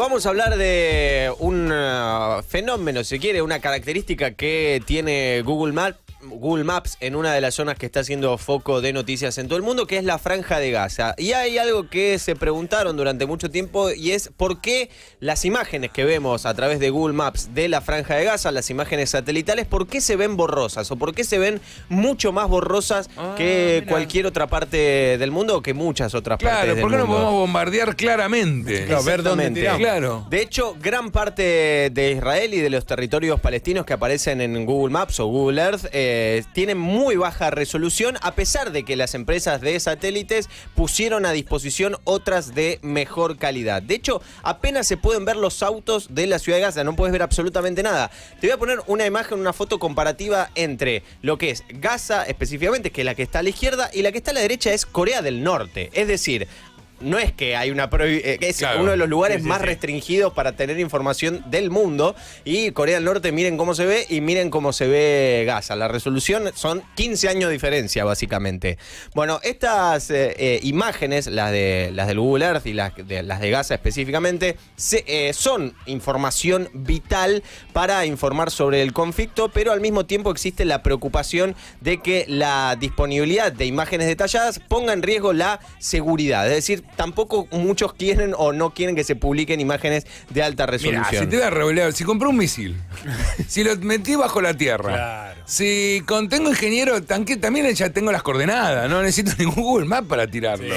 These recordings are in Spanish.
Vamos a hablar de un eh, fenómeno, si quiere, una característica que tiene Google Maps Google Maps en una de las zonas que está siendo foco de noticias en todo el mundo, que es la franja de Gaza. Y hay algo que se preguntaron durante mucho tiempo y es por qué las imágenes que vemos a través de Google Maps de la franja de Gaza, las imágenes satelitales, por qué se ven borrosas o por qué se ven mucho más borrosas ah, que cualquier otra parte del mundo o que muchas otras partes del mundo. Claro, ¿por qué no podemos bombardear claramente? Claro, ver dónde Claro. De hecho, gran parte de Israel y de los territorios palestinos que aparecen en Google Maps o Google Earth eh, eh, tienen muy baja resolución, a pesar de que las empresas de satélites pusieron a disposición otras de mejor calidad. De hecho, apenas se pueden ver los autos de la ciudad de Gaza, no puedes ver absolutamente nada. Te voy a poner una imagen, una foto comparativa entre lo que es Gaza específicamente, que es la que está a la izquierda, y la que está a la derecha es Corea del Norte. Es decir, no es que hay una eh, es uno de los lugares más restringidos para tener información del mundo. Y Corea del Norte, miren cómo se ve y miren cómo se ve Gaza. La resolución son 15 años de diferencia, básicamente. Bueno, estas eh, eh, imágenes, las, de, las del Google Earth y las de, las de Gaza específicamente, son información vital para informar sobre el conflicto, pero al mismo tiempo existe la preocupación de que la disponibilidad de imágenes detalladas ponga en riesgo la seguridad. Es decir, tampoco muchos quieren o no quieren que se publiquen imágenes de alta resolución. si te a si compré un misil, si lo metí bajo la tierra, si contengo ingeniero, tanque también ya tengo las coordenadas, no necesito ningún Google Maps para tirarlo.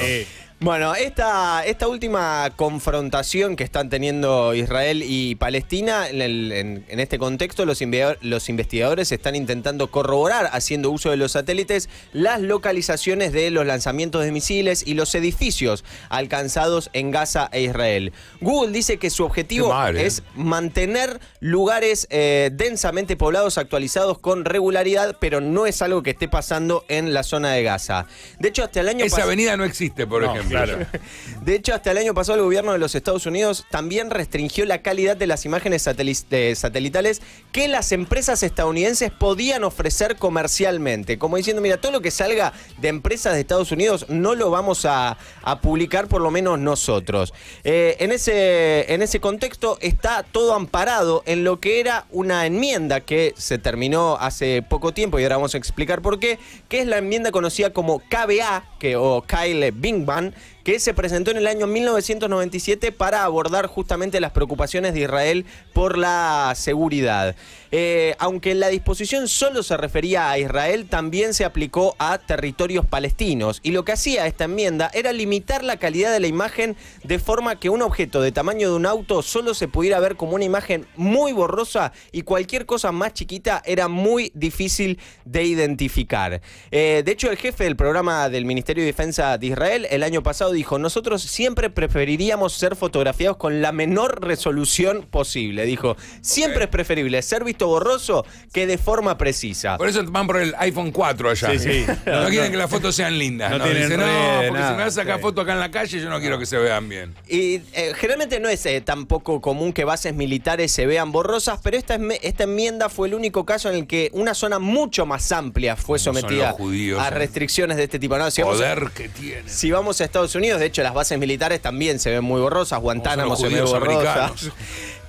Bueno, esta, esta última confrontación que están teniendo Israel y Palestina, en, este contexto los, investigadores están intentando corroborar, haciendo uso de los satélites, las localizaciones de los lanzamientos de misiles y los edificios alcanzados en Gaza e Israel. Google dice que su objetivo ¿eh? es mantener lugares eh, densamente poblados actualizados con regularidad, pero no es algo que esté pasando en la zona de Gaza. De hecho, hasta el año Esa avenida no existe, por ejemplo. De hecho, hasta el año pasado el gobierno de los Estados Unidos también restringió la calidad de las imágenes satelitales que las empresas estadounidenses podían ofrecer comercialmente. Como diciendo, mira, todo lo que salga de empresas de Estados Unidos no lo vamos a, publicar, por lo menos nosotros. Eh, en, ese, en ese contexto está todo amparado en lo que era una enmienda que se terminó hace poco tiempo y ahora vamos a explicar por qué, que es la enmienda conocida como KBA que, o Kyle Bingman, que se presentó en el año 1997 para abordar justamente las preocupaciones de Israel por la seguridad. Eh, aunque la disposición solo se refería a Israel, también se aplicó a territorios palestinos. Y lo que hacía esta enmienda era limitar la calidad de la imagen de forma que un objeto de tamaño de un auto solo se pudiera ver como una imagen muy borrosa y cualquier cosa más chiquita era muy difícil de identificar. Eh, de hecho, el jefe del programa del Ministerio de Defensa de Israel el año pasado dijo, nosotros siempre preferiríamos ser fotografiados con la menor resolución posible. Dijo, siempre es preferible ser visto borroso que de forma precisa. Por eso van por el iPhone 4 allá. No, quieren que las fotos sean lindas. No, tienen porque si me vas a sacar foto acá en la calle, yo no quiero que se vean bien. Y eh, generalmente no es eh, tampoco común que bases militares se vean borrosas, pero esta, esta enmienda fue el único caso en el que una zona mucho más amplia fue sometida a eh. restricciones de este tipo. No, si vamos Si vamos Estados Unidos. De hecho, las bases militares también se ven muy borrosas. Guantánamo se ve borrosa.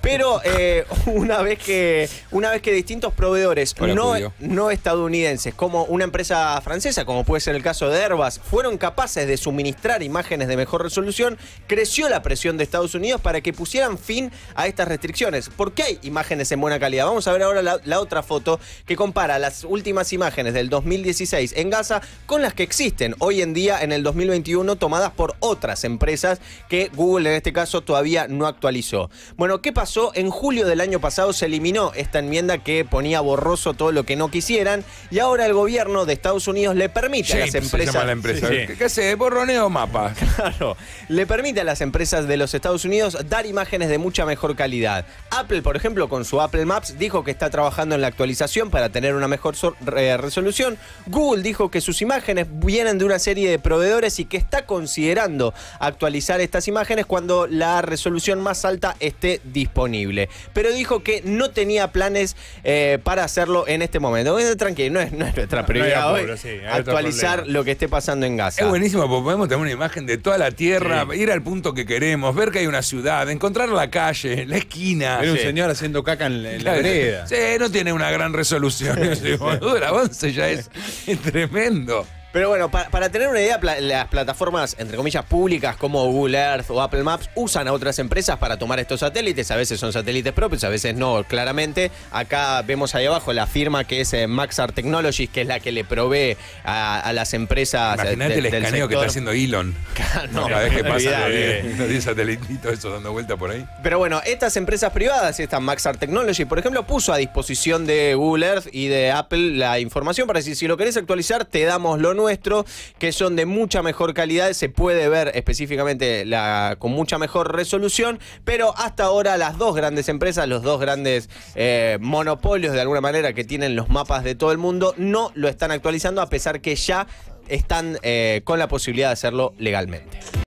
Pero eh, una, vez que, una vez que distintos proveedores no, no estadounidenses, como una empresa francesa, como puede ser el caso de Herbas, fueron capaces de suministrar imágenes de mejor resolución, creció la presión de Estados Unidos para que pusieran fin a estas restricciones. ¿Por qué hay imágenes en buena calidad. Vamos a ver ahora la otra foto que compara las últimas imágenes del 2016 en Gaza con las que existen hoy en día en el 2021 tomadas por otras empresas que Google en este caso todavía no actualizó. Bueno, ¿qué pasó? En julio del año pasado se eliminó esta enmienda que ponía borroso todo lo que no quisieran. Y ahora el gobierno de Estados Unidos le permite a las empresas. Se llama la empresa. ¿Qué ¿Borroneo mapa? Claro. Le permite a las empresas de los Estados Unidos dar imágenes de mucha mejor calidad. Apple, por ejemplo, con su Apple Maps, dijo que está trabajando en la actualización para tener una mejor resolución. Google dijo que sus imágenes vienen de una serie de proveedores y que está considerando actualizar estas imágenes cuando la resolución más alta esté disponible pero dijo que no tenía planes eh, para hacerlo en este momento. Tranquilo, no es, nuestra prioridad actualizar lo que esté pasando en Gaza. Es buenísimo porque podemos tener una imagen de toda la tierra, ir al punto que queremos, ver que hay una ciudad, encontrar la calle, la esquina. Ver un señor haciendo caca en, la vereda. Sí, no tiene una gran resolución. Dura 11 ya es tremendo. Pero bueno, para, para tener una idea, las plataformas, entre comillas, públicas como Google Earth o Apple Maps usan a otras empresas para tomar estos satélites. A veces son satélites propios, a veces no, claramente. Acá vemos ahí abajo la firma que es eh, Maxar Technologies, que es la que le provee a, las empresas. Eh, Imagínate el escaneo que está haciendo Elon. Cada vez que pasa, de satélitito eso dando vuelta por ahí. Pero bueno, estas empresas privadas, esta Maxar Technologies por ejemplo, puso a disposición de Google Earth y de Apple la información para decir, si lo querés actualizar, te damos lo nuevo que son de mucha mejor calidad, se puede ver específicamente la, con mucha mejor resolución, pero hasta ahora las dos grandes empresas, los dos grandes eh, monopolios de alguna manera que tienen los mapas de todo el mundo, no lo están actualizando a pesar que ya están eh, con la posibilidad de hacerlo legalmente.